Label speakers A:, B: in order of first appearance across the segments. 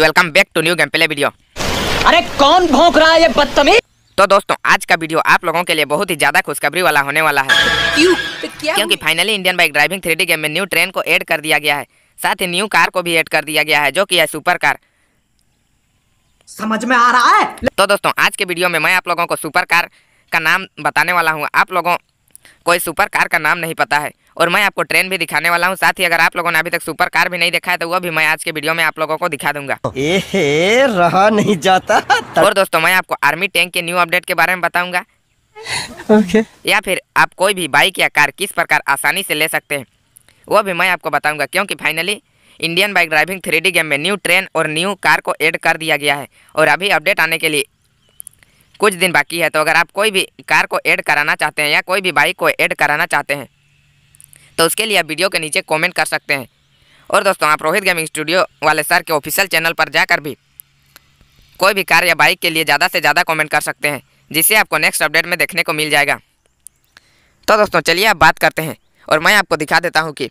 A: Welcome back to new game play video अरे कौन भोंक रहा है ये बदतमीज तो दोस्तों आज का वीडियो आप लोगों के लिए बहुत ही ज्यादा खुशखबरी वाला होने वाला है तो क्यों क्योंकि finally Indian bike driving three game में न्यू ट्रेन को ऐड कर दिया गया है साथ ही न्यू कार को भी ऐड कर दिया गया है जो की है सुपर कार समझ में आ रहा है तो दोस्तों आज के वीडियो में मैं आप लोगों को सुपर कार का नाम बताने वाला हूँ आप लोगों कोई सुपर कार का नाम नहीं पता है और मैं आपको ट्रेन भी दिखाने वाला हूँ साथ ही अगर आप लोगों ने अभी तक सुपर कार भी नहीं देखा है तो वो भी मैं आज के वीडियो में आप लोगों को दिखा दूंगा एहे, रहा नहीं जाता और दोस्तों मैं आपको आर्मी टैंक के न्यू अपडेट के बारे में बताऊंगा okay. या फिर आप कोई भी बाइक या कार किस प्रकार आसानी से ले सकते हैं वो भी मैं आपको बताऊंगा क्योंकि finally Indian bike driving three game में न्यू ट्रेन और न्यू कार को ऐड कर दिया गया है और अभी अपडेट आने के लिए कुछ दिन बाकी है तो अगर आप कोई भी कार को ऐड कराना चाहते हैं या कोई भी बाइक को ऐड कराना चाहते हैं तो उसके लिए आप वीडियो के नीचे कमेंट कर सकते हैं और दोस्तों आप रोहित गेमिंग स्टूडियो वाले सर के ऑफिशियल चैनल पर जाकर भी कोई भी कार या बाइक के लिए ज़्यादा से ज़्यादा कॉमेंट कर सकते हैं जिसे आपको नेक्स्ट अपडेट में देखने को मिल जाएगा तो दोस्तों चलिए आप बात करते हैं और मैं आपको दिखा देता हूँ कि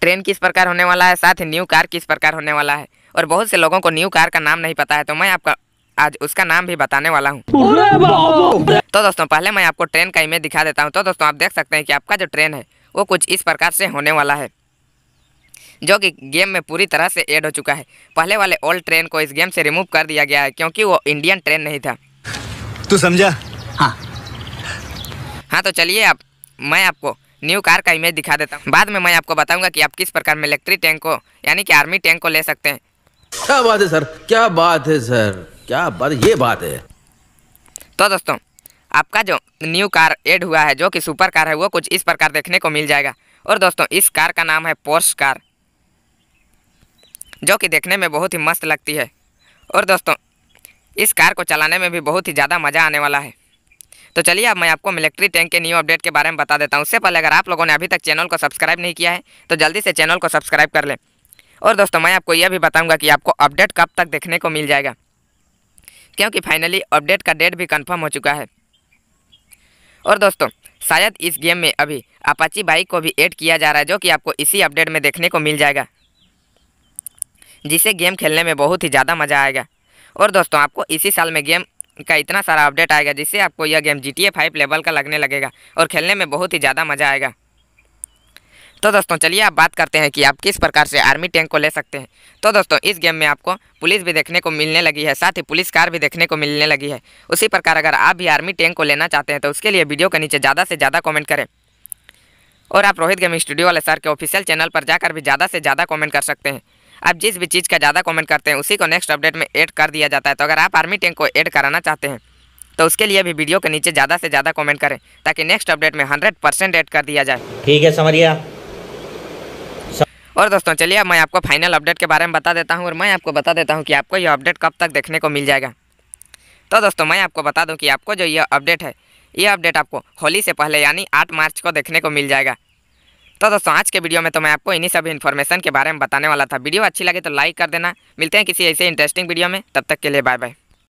A: ट्रेन किस प्रकार होने वाला है साथ ही न्यू कार किस प्रकार होने वाला है और बहुत से लोगों को न्यू कार का नाम नहीं पता है तो मैं आपका आज उसका नाम भी बताने वाला हूँ तो दोस्तों पहले मैं आपको ट्रेन का इमेज दिखा देता हूँ तो दोस्तों आप देख सकते हैं कि आपका जो ट्रेन है वो कुछ इस प्रकार से होने वाला है जो कि गेम में पूरी तरह से एड हो चुका है पहले वाले ओल्ड ट्रेन को इस गेम से रिमूव कर दिया गया है क्योंकि वो इंडियन ट्रेन नहीं था तू समझा हाँ हाँ तो चलिए आप मैं आपको न्यू कार का इमेज दिखा देता हूँ बाद में मैं आपको बताऊंगा कि आप किस प्रकार मिलिट्री टैंक को यानी कि आर्मी टैंक को ले सकते हैं क्या बात है सर क्या बात है सर क्या बात ये बात है तो दोस्तों आपका जो न्यू कार एड हुआ है जो कि सुपर कार है वो कुछ इस प्रकार देखने को मिल जाएगा और दोस्तों इस कार का नाम है पोर्स कार जो कि देखने में बहुत ही मस्त लगती है और दोस्तों इस कार को चलाने में भी बहुत ही ज़्यादा मज़ा आने वाला है तो चलिए अब मैं आपको मिलिट्री टैंक के न्यू अपडेट के बारे में बता देता हूँ उससे पहले अगर आप लोगों ने अभी तक चैनल को सब्सक्राइब नहीं किया है तो जल्दी से चैनल को सब्सक्राइब कर लें और दोस्तों मैं आपको यह भी बताऊँगा कि आपको अपडेट कब तक देखने को मिल जाएगा क्योंकि फाइनली अपडेट का डेट भी कंफर्म हो चुका है और दोस्तों शायद इस गेम में अभी अपाची बाइक को भी ऐड किया जा रहा है जो कि आपको इसी अपडेट में देखने को मिल जाएगा जिसे गेम खेलने में बहुत ही ज़्यादा मज़ा आएगा और दोस्तों आपको इसी साल में गेम का इतना सारा अपडेट आएगा जिससे आपको यह game G T A five level का लगने लगेगा और खेलने में बहुत ही ज़्यादा मज़ा आएगा तो दोस्तों चलिए आप बात करते हैं कि आप किस प्रकार से आर्मी टैंक को ले सकते हैं तो दोस्तों इस गेम में आपको पुलिस भी देखने को मिलने लगी है साथ ही पुलिस कार भी देखने को मिलने लगी है उसी प्रकार अगर आप भी आर्मी टैंक को लेना चाहते हैं तो उसके लिए वीडियो के नीचे ज़्यादा से ज़्यादा कॉमेंट करें और आप रोहित गेम स्टूडियो वाले सर के ऑफिशियल चैनल पर जाकर भी ज़्यादा से ज़्यादा कॉमेंट कर सकते हैं आप जिस भी चीज़ का ज़्यादा कॉमेंट करते हैं उसी को नेक्स्ट अपडेट में एड कर दिया जाता है तो अगर आप आर्मी टैंक को एड कराना चाहते हैं तो उसके लिए भी वीडियो के नीचे ज़्यादा से ज़्यादा कमेंट करें ताकि नेक्स्ट अपडेट में हंड्रेड परसेंट ऐड कर दिया जाए ठीक है समरिया और दोस्तों चलिए मैं आपको फाइनल अपडेट के बारे में बता देता हूँ और मैं आपको बता देता हूँ कि आपको यह अपडेट कब तक देखने को मिल जाएगा तो दोस्तों मैं आपको बता दूँ कि आपको जो यह अपडेट है यह अपडेट आपको होली से पहले यानी आठ मार्च को देखने को मिल जाएगा तो दोस्तों आज के वीडियो में तो मैं आपको इन्हीं सभी इन्फॉर्मेशन के बारे में बताने वाला था वीडियो अच्छी लगे तो लाइक कर देना मिलते हैं किसी ऐसे इंटरेस्टिंग वीडियो में तब तक के लिए बाय बाय